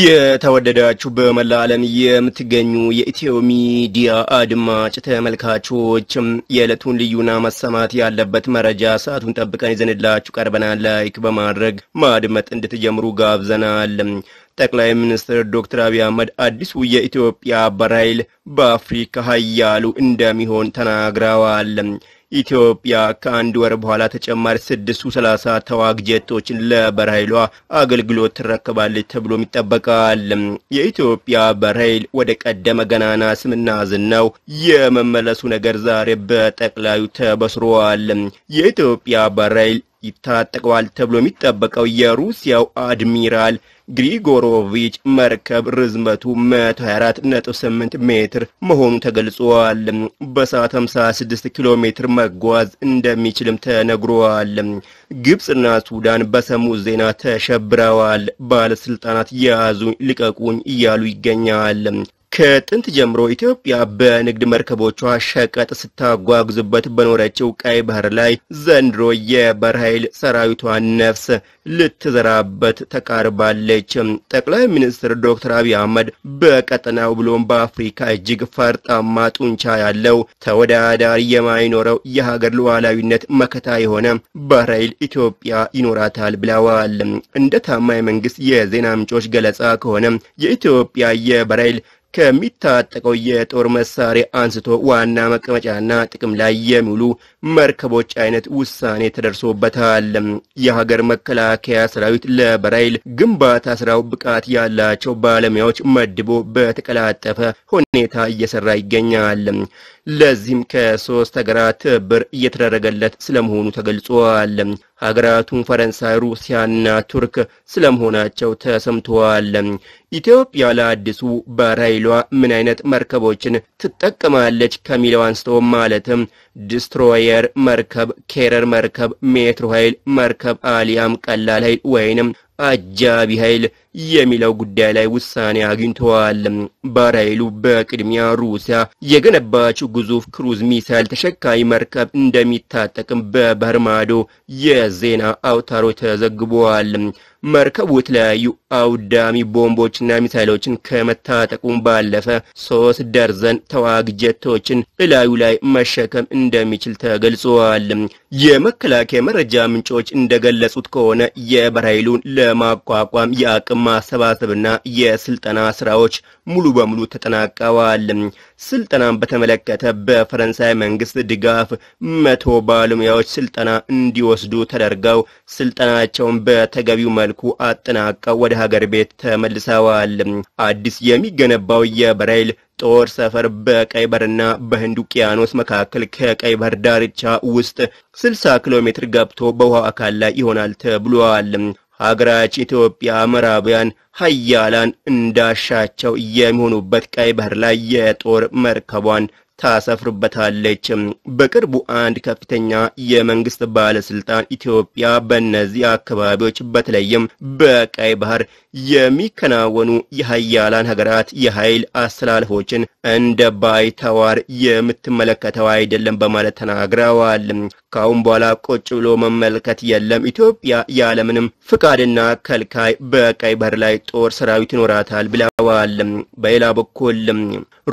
የተወደዳችሁ በመላ ዓለም የምትገኙ የኢትዮ ሚዲያ አድማጭ ተመልካቾችም የዕለቱን ልዩና መሰማት ያለበት መረጃ ሰዓቱን ጠብቀን ይዘንላችሁ ቀርበናል። ላይክ በማድረግ ማድመጥ እንድትጀምሩ ጋብዘናል። ጠቅላይ ሚኒስትር ዶክተር አብይ አህመድ አዲሱ የኢትዮጵያ ባህር ኃይል በአፍሪካ ኃያሉ እንደሚሆን ተናግረዋል። ኢትዮጵያ ከአንድ ወር በኋላ ተጨማሪ ስድስት ሱ ሰላሳ ተዋጊ ጀቶችን ለባህር ኃይሏ አገልግሎት ትረከባለች ተብሎም ይጠበቃል። የኢትዮጵያ ባህር ኃይል ወደ ቀደመ ገናና ስምና ዝናው የመመለሱ ነገር ዛሬ በጠቅላዩ ተበስሯል። የኢትዮጵያ ባህር ኃይል ይታጠቀዋል ተብሎ የሚጠበቀው የሩሲያው አድሚራል ግሪጎሮቪች መርከብ ርዝመቱ 124.8 ሜትር መሆኑ ተገልጿል። በሰዓት 56 ኪሎ ሜትር መጓዝ እንደሚችልም ተነግሯል። ግብፅና ሱዳን በሰሙዝ ዜና ተሸብረዋል። ባለስልጣናት የያዙኝ ልቀቁኝ እያሉ ይገኛል። ከጥንት ጀምሮ ኢትዮጵያ በንግድ መርከቦቿ ሸቀጥ ስታጓጉዝበት በኖረችው ቀይ ባህር ላይ ዘንድሮ የባህር ኃይል ሰራዊቷን ነፍስ ልትዘራበት ተቃርባለች። ጠቅላይ ሚኒስትር ዶክተር አብይ አህመድ በቀጠናው ብሎም በአፍሪካ እጅግ ፈርጣማ ጡንቻ ያለው ተወዳዳሪ የማይኖረው የሀገር ሉዓላዊነት መከታ የሆነ ባህር ኃይል ኢትዮጵያ ይኖራታል ብለዋል። እንደ ታማኝ መንግስት የዜና ምንጮች ገለጻ ከሆነ የኢትዮጵያ የባህር ኃይል ከሚታጠቀው የጦር መሳሪያ አንስቶ ዋና መቀመጫና ጥቅም ላይ የሚውሉ መርከቦች አይነት ውሳኔ ተደርሶበታል። የሀገር መከላከያ ሰራዊት ለበራይል ግንባታ ስራው ብቃት ያላቸው ባለሙያዎች መድቦ በተቀላጠፈ ሁኔታ እየሰራ ይገኛል። ለዚህም ከሶስት ሀገራት ትብብር እየተደረገለት ስለመሆኑ ተገልጿል። ሀገራቱን ፈረንሳይ፣ ሩሲያና ቱርክ ስለመሆናቸው ተሰምተዋል። ኢትዮጵያ ለአዲሱ ባህር ምን አይነት መርከቦችን ትጠቀማለች ከሚለው አንስተው ማለትም ዲስትሮየር መርከብ፣ ኬረር መርከብ፣ ሜትሮ ኃይል መርከብ አሊያም ቀላል ኃይል ወይንም አጃቢ ኃይል የሚለው ጉዳይ ላይ ውሳኔ አግኝተዋል። ባህር ኃይሉ በቅድሚያ ሩሲያ የገነባችው ግዙፍ ክሩዝ ሚሳይል ተሸካሚ መርከብ እንደሚታጠቅም በባህር ማዶ የዜና አውታሮች ተዘግበዋል። መርከቡ የተለያዩ አውዳሚ ቦምቦችና ሚሳይሎችን ከመታጠቁም ባለፈ ሶስት ደርዘን ተዋጊ ጀቶችን እላዩ ላይ መሸከም እንደሚችል ተገልጿል። የመከላከያ መረጃ ምንጮች እንደገለጹት ከሆነ የባህር ኃይሉን ለማቋቋም የአቅም ማሰባሰብና የስልጠና ስራዎች ሙሉ በሙሉ ተጠናቀዋል። ስልጠናን በተመለከተ በፈረንሳይ መንግስት ድጋፍ መቶ ባለሙያዎች ስልጠና እንዲወስዱ ተደርገው ስልጠናቸውን በተገቢው መልኩ መልኩ አጠናቀው ወደ ሀገር ቤት ተመልሰዋል። አዲስ የሚገነባው የብራይል ጦር ሰፈር በቀይ በርና በህንድ ውቅያኖስ መካከል ከቀይ ባህር ዳርቻ ውስጥ 60 ኪሎ ሜትር ገብቶ በውሃው አካል ላይ ይሆናል ተብሏል። ሀገራችን ኢትዮጵያ ምዕራባውያን ሀያላን እንዳሻቸው የሚሆኑበት ቀይ ባህር ላይ የጦር መርከቧን ታሰፍርበታለች። በቅርቡ አንድ ከፍተኛ የመንግስት ባለስልጣን ኢትዮጵያ በእነዚህ አካባቢዎች በተለይም በቀይ ባህር የሚከናወኑ የሀያላን ሀገራት የኃይል አስተላልፎችን እንደ ባይተዋር የምትመለከተው አይደለም በማለት ተናግረዋል። ከአሁን በኋላ ቁጭ ብሎ መመልከት የለም፣ ኢትዮጵያ ያለምንም ፍቃድና ከልካይ በቀይ ባህር ላይ ጦር ሰራዊት ይኖራታል ብለዋል። በሌላ በኩል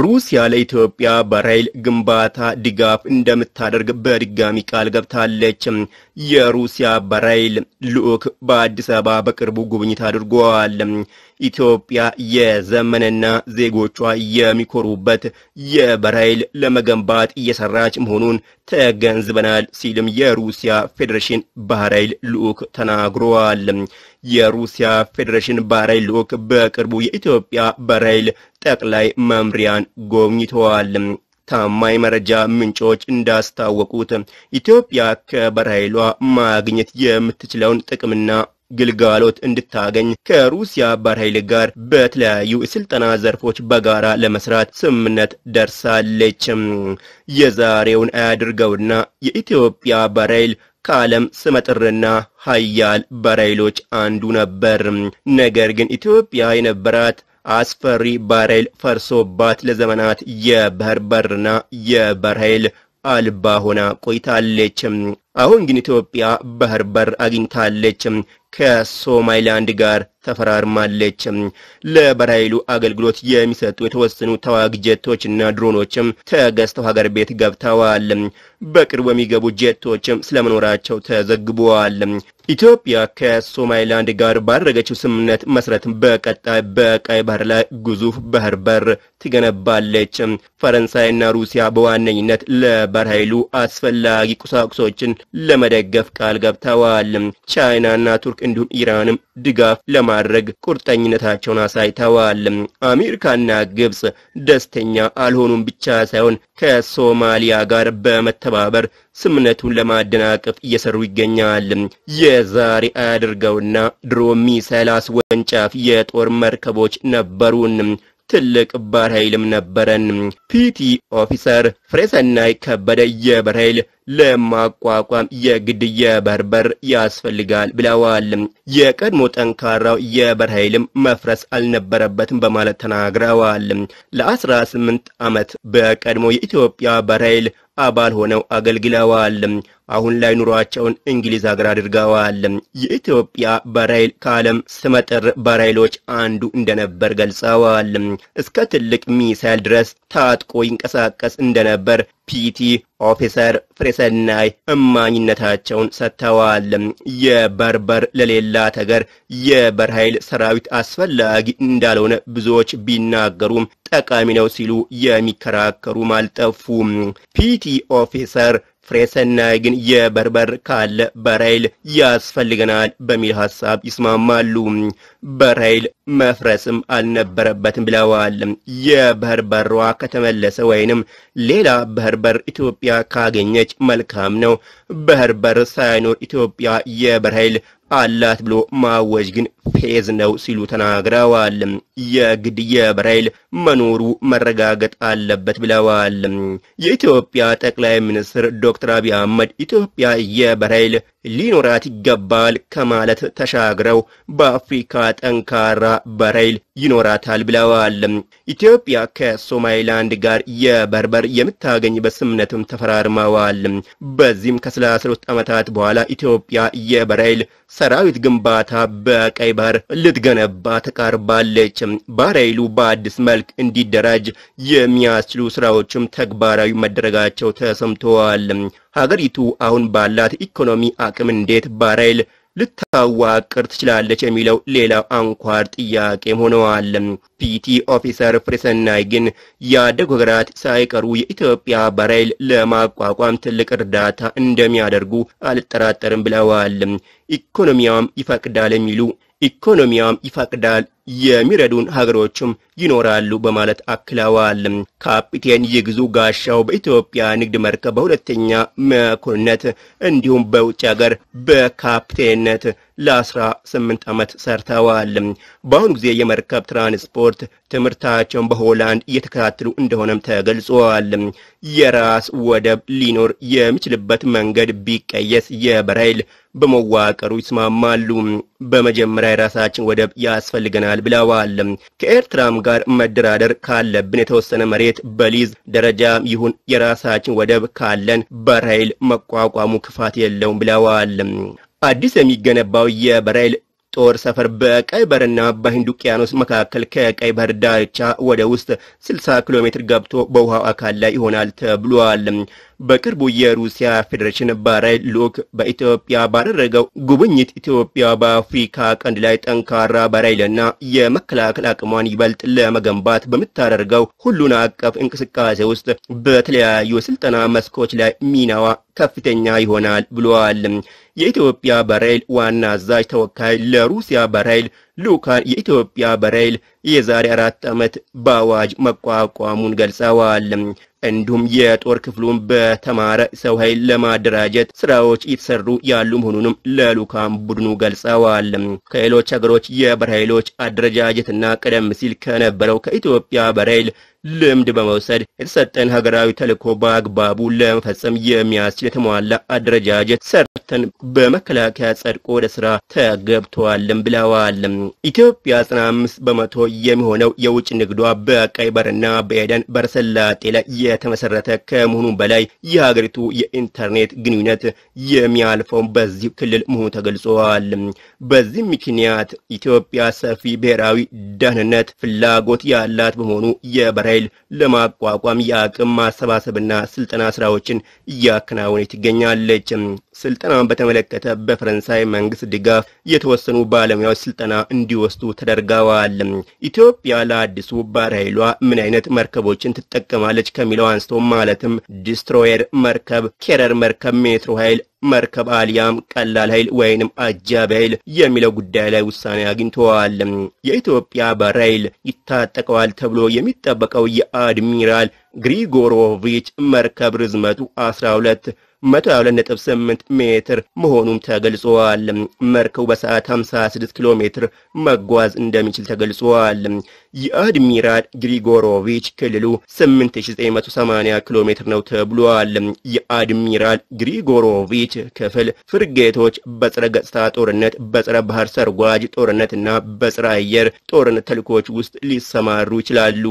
ሩሲያ ለኢትዮጵያ በራ ኃይል ግንባታ ድጋፍ እንደምታደርግ በድጋሚ ቃል ገብታለች። የሩሲያ በራይል ልዑክ በአዲስ አበባ በቅርቡ ጉብኝት አድርጓል። ኢትዮጵያ የዘመነና ዜጎቿ የሚኮሩበት የበራይል ለመገንባት እየሰራች መሆኑን ተገንዝበናል ሲልም የሩሲያ ፌዴሬሽን ባህር ኃይል ልዑክ ተናግረዋል። የሩሲያ ፌዴሬሽን ባህር ኃይል ልዑክ በቅርቡ የኢትዮጵያ በራይል ጠቅላይ መምሪያን ጎብኝተዋል። ታማኝ መረጃ ምንጮች እንዳስታወቁት ኢትዮጵያ ከባህር ኃይሏ ማግኘት የምትችለውን ጥቅምና ግልጋሎት እንድታገኝ ከሩሲያ ባህር ኃይል ጋር በተለያዩ የስልጠና ዘርፎች በጋራ ለመስራት ስምምነት ደርሳለች። የዛሬውን አያድርገውና የኢትዮጵያ ባህር ኃይል ከዓለም ስመጥርና ሀያል ባህር ኃይሎች አንዱ ነበር። ነገር ግን ኢትዮጵያ የነበራት አስፈሪ ባሬል ፈርሶባት ለዘመናት የባህር በርና የባህር ኃይል አልባ ሆና ቆይታለች አሁን ግን ኢትዮጵያ ባህር በር አግኝታለች። ከሶማሊላንድ ጋር ተፈራርማለች። ለባህር ኃይሉ አገልግሎት የሚሰጡ የተወሰኑ ተዋጊ ጀቶችና ድሮኖችም ተገዝተው ሀገር ቤት ገብተዋል። በቅርቡ የሚገቡ ጀቶችም ስለመኖራቸው ተዘግበዋል። ኢትዮጵያ ከሶማሊላንድ ጋር ባደረገችው ስምምነት መሰረት በቀጣይ በቀይ ባህር ላይ ግዙፍ ባህር በር ትገነባለች። ፈረንሳይና ሩሲያ በዋነኝነት ለባህር ኃይሉ አስፈላጊ ቁሳቁሶችን ለመደገፍ ቃል ገብተዋል። ቻይናና ቱርክ እንዲሁም ኢራንም ድጋፍ ለማድረግ ቁርጠኝነታቸውን አሳይተዋል። አሜሪካና ግብጽ ደስተኛ አልሆኑም ብቻ ሳይሆን ከሶማሊያ ጋር በመተባበር ስምነቱን ለማደናቀፍ እየሰሩ ይገኛል። የዛሬ አድርገውና ድሮ ሚሳይል አስወንጫፍ የጦር መርከቦች ነበሩን። ትልቅ ባህር ኃይልም ነበረን። ፒቲ ኦፊሰር ፍሬሰናይ ከበደ የባህር ኃይል ለማቋቋም የግድ የባህር በር ያስፈልጋል ብለዋል። የቀድሞ ጠንካራው የባህር ኃይልም መፍረስ አልነበረበትም በማለት ተናግረዋል። ለ18 ዓመት በቀድሞ የኢትዮጵያ ባህር ኃይል አባል ሆነው አገልግለዋል። አሁን ላይ ኑሯቸውን እንግሊዝ ሀገር አድርገዋል። የኢትዮጵያ ባህር ኃይል ከዓለም ስመጥር ባህር ኃይሎች አንዱ እንደነበር ገልጸዋል። እስከ ትልቅ ሚሳይል ድረስ ታጥቆ ይንቀሳቀስ እንደነበር ፒቲ ኦፊሰር ፍሬሰናይ እማኝነታቸውን ሰጥተዋል። የበርበር ለሌላ ተገር የበር ኃይል ሰራዊት አስፈላጊ እንዳልሆነ ብዙዎች ቢናገሩም ጠቃሚ ነው ሲሉ የሚከራከሩም አልጠፉም። ፒቲ ኦፊሰር ፍሬሰናይ ግን የበርበር ካለ በራይል ያስፈልገናል በሚል ሀሳብ ይስማማሉ። በራይል መፍረስም አልነበረበትም ብለዋል። የበርበሯ ከተመለሰ ወይንም ሌላ በርበር ኢትዮጵያ ካገኘች መልካም ነው። በርበር ሳይኖር ኢትዮጵያ የበራይል አላት ብሎ ማወጅ ግን ፌዝ ነው ሲሉ ተናግረዋል። የግድየ በራይል መኖሩ መረጋገጥ አለበት ብለዋል። የኢትዮጵያ ጠቅላይ ሚኒስትር ዶክተር አብይ አህመድ ኢትዮጵያ የበራይል ሊኖራት ይገባል ከማለት ተሻግረው በአፍሪካ ጠንካራ በራይል ይኖራታል ብለዋል። ኢትዮጵያ ከሶማሊላንድ ጋር የበርበር የምታገኝበት ስምምነትም ተፈራርመዋል። በዚህም ከ33 ዓመታት በኋላ ኢትዮጵያ የበራይል ሰራዊት ግንባታ በቀይ ባህር ልትገነባ ተቃርባለች። ኃይሎችም ባህር በአዲስ መልክ እንዲደራጅ የሚያስችሉ ስራዎችም ተግባራዊ መደረጋቸው ተሰምተዋል። ሀገሪቱ አሁን ባላት ኢኮኖሚ አቅም እንዴት ባህር ልታዋቅር ትችላለች የሚለው ሌላው አንኳር ጥያቄም ሆነዋል። ፒቲ ኦፊሰር ፍሬሰናይ ግን ያደጉ ሀገራት ሳይቀሩ የኢትዮጵያ ባራይል ለማቋቋም ትልቅ እርዳታ እንደሚያደርጉ አልጠራጠርም ብለዋል። ኢኮኖሚያም ይፈቅዳል የሚሉ ኢኮኖሚያም ይፈቅዳል የሚረዱን ሀገሮችም ይኖራሉ በማለት አክለዋል። ካፒቴን ይግዙ ጋሻው በኢትዮጵያ ንግድ መርከብ በሁለተኛ መኮንነት እንዲሁም በውጭ ሀገር በካፕቴንነት ለ18 ዓመት ሰርተዋል። በአሁኑ ጊዜ የመርከብ ትራንስፖርት ትምህርታቸውን በሆላንድ እየተከታተሉ እንደሆነም ተገልጿል። የራስ ወደብ ሊኖር የሚችልበት መንገድ ቢቀየስ የበራይል በመዋቀሩ ይስማማሉ። በመጀመሪያ የራሳችን ወደብ ያስፈልገናል ብለዋል። ከኤርትራም ጋር መደራደር ካለብን የተወሰነ መሬት በሊዝ ደረጃም ይሁን የራሳችን ወደብ ካለን በራይል መቋቋሙ ክፋት የለውም ብለዋል። አዲስ የሚገነባው የበራይል ጦር ሰፈር በቀይ ባህርና በህንድ ውቅያኖስ መካከል ከቀይ ባህር ዳርቻ ወደ ውስጥ 60 ኪሎ ሜትር ገብቶ በውሃው አካል ላይ ይሆናል ተብሏል። በቅርቡ የሩሲያ ፌዴሬሽን ባራይ ልዑክ በኢትዮጵያ ባደረገው ጉብኝት ኢትዮጵያ በአፍሪካ ቀንድ ላይ ጠንካራ በራይለና የመከላከል አቅሟን ይበልጥ ለመገንባት በምታደርገው ሁሉን አቀፍ እንቅስቃሴ ውስጥ በተለያዩ ስልጠና መስኮች ላይ ሚናዋ ከፍተኛ ይሆናል ብለዋል። የኢትዮጵያ በራይል ዋና አዛዥ ተወካይ ለሩሲያ በራይል ልዑካን የኢትዮጵያ በረይል የዛሬ አራት ዓመት በአዋጅ መቋቋሙን ገልጸዋል። እንዲሁም የጦር ክፍሉን በተማረ ሰው ኃይል ለማደራጀት ስራዎች እየተሰሩ ያሉ መሆኑንም ለልዑካን ቡድኑ ገልጸዋል። ከሌሎች ሀገሮች የበረሃይሎች አደረጃጀትና ቀደም ሲል ከነበረው ከኢትዮጵያ በረይል ልምድ በመውሰድ የተሰጠን ሀገራዊ ተልኮ በአግባቡ ለመፈጸም የሚያስችል የተሟላ አደረጃጀት ሰርተን በመከላከያ ጸድቆ ወደ ስራ ተገብተዋልም ብለዋል። ኢትዮጵያ 95 በመቶ የሚሆነው የውጭ ንግዷ በቀይ ባህርና በኤደን ባህረ ላይ የተመሰረተ ከመሆኑ በላይ የሀገሪቱ የኢንተርኔት ግንኙነት የሚያልፈውን በዚህ ክልል መሆኑ ተገልጿል። በዚህ ምክንያት ኢትዮጵያ ሰፊ ብሔራዊ ደህንነት ፍላጎት ያላት በመሆኑ የበረ ኃይል ለማቋቋም የአቅም ማሰባሰብና ስልጠና ስራዎችን እያከናወነች ትገኛለች። ስልጠናን በተመለከተ በፈረንሳይ መንግስት ድጋፍ የተወሰኑ ባለሙያዎች ስልጠና እንዲወስዱ ተደርገዋል። ኢትዮጵያ ለአዲሱ ባህር ኃይሏ ምን አይነት መርከቦችን ትጠቀማለች ከሚለው አንስቶ ማለትም ዲስትሮየር መርከብ፣ ኬረር መርከብ፣ ሜትሮ ኃይል መርከብ አሊያም ቀላል ኃይል ወይንም አጃቢ ኃይል የሚለው ጉዳይ ላይ ውሳኔ አግኝተዋል። የኢትዮጵያ ባህር ኃይል ይታጠቀዋል ተብሎ የሚጠበቀው የአድሚራል ግሪጎሮቪች መርከብ ርዝመቱ 12 128 ሜትር መሆኑም ተገልጿል። መርከቡ በሰዓት 56 ኪሎ ሜትር መጓዝ እንደሚችል ተገልጿል። የአድሚራል ግሪጎሮቪች ክልሉ 8980 ኪሎ ሜትር ነው ተብሏል። የአድሚራል ግሪጎሮቪች ክፍል ፍርጌቶች በጸረ ገጽታ ጦርነት፣ በጸረ ባህር ሰርጓጅ ጦርነት እና በጸረ አየር ጦርነት ተልኮች ውስጥ ሊሰማሩ ይችላሉ።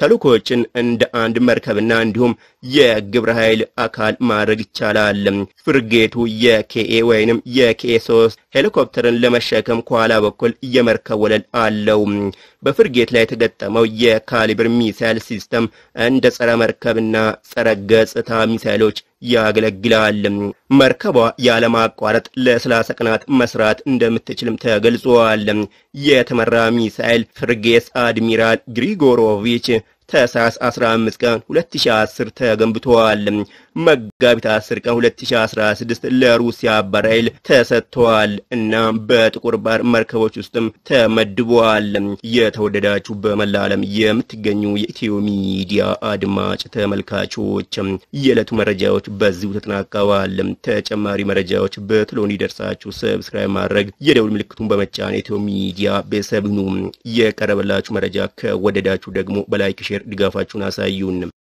ተልኮችን እንደ አንድ መርከብና እንዲሁም የግብረ ኃይል አካል ማድረግ ይቻላል። ፍርጌቱ የኬኤ ወይንም የኬኤ ሶስት ሄሊኮፕተርን ለመሸከም ከኋላ በኩል የመርከብ ወለል አለው። በፍርጌት ላይ የተገጠመው የካሊብር ሚሳይል ሲስተም እንደ ጸረ መርከብና ጸረ ገጽታ ሚሳይሎች ያገለግላል። መርከቧ ያለማቋረጥ ለሰላሳ ቀናት መስራት እንደምትችልም ተገልጿል። የተመራ ሚሳኤል ፍርጌስ አድሚራል ግሪጎሮቪች ታህሳስ 15 ቀን 2010 ተገንብተዋል። መጋቢት 10 ቀን 2016 ለሩሲያ በራይል ተሰጥተዋል እና በጥቁር ባህር መርከቦች ውስጥም ተመድበዋል። የተወደዳችሁ በመላ ዓለም የምትገኙ የኢትዮ ሚዲያ አድማጭ ተመልካቾች የዕለቱ መረጃዎች በዚሁ ተጠናቀዋል። ተጨማሪ መረጃዎች በትሎን ይደርሳችሁ ሰብስክራይብ ማድረግ የደውል ምልክቱን በመጫን ኢትዮ ሚዲያ ቤተሰብ ሁኑ። የቀረበላችሁ መረጃ ከወደዳችሁ ደግሞ በላይክ ሼር ድጋፋችሁን አሳዩንም።